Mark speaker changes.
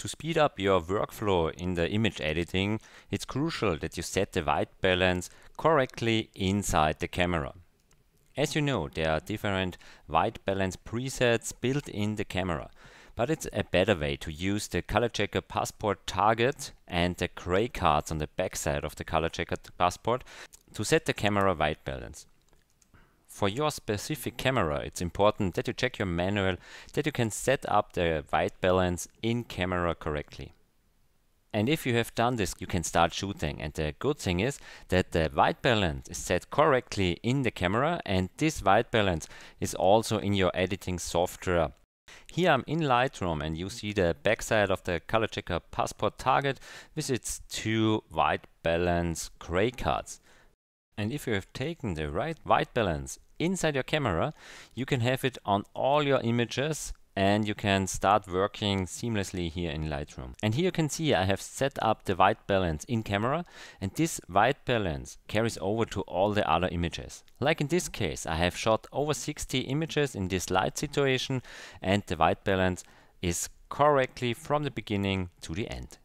Speaker 1: To speed up your workflow in the image editing, it's crucial that you set the white balance correctly inside the camera. As you know, there are different white balance presets built in the camera, but it's a better way to use the color checker passport target and the gray cards on the backside of the color checker passport to set the camera white balance for your specific camera, it's important that you check your manual, that you can set up the white balance in camera correctly. And if you have done this, you can start shooting. And the good thing is that the white balance is set correctly in the camera and this white balance is also in your editing software. Here I'm in Lightroom and you see the backside of the color checker passport target with its two white balance gray cards. And if you have taken the right white balance inside your camera, you can have it on all your images and you can start working seamlessly here in Lightroom. And here you can see I have set up the white balance in camera and this white balance carries over to all the other images. Like in this case I have shot over 60 images in this light situation and the white balance is correctly from the beginning to the end.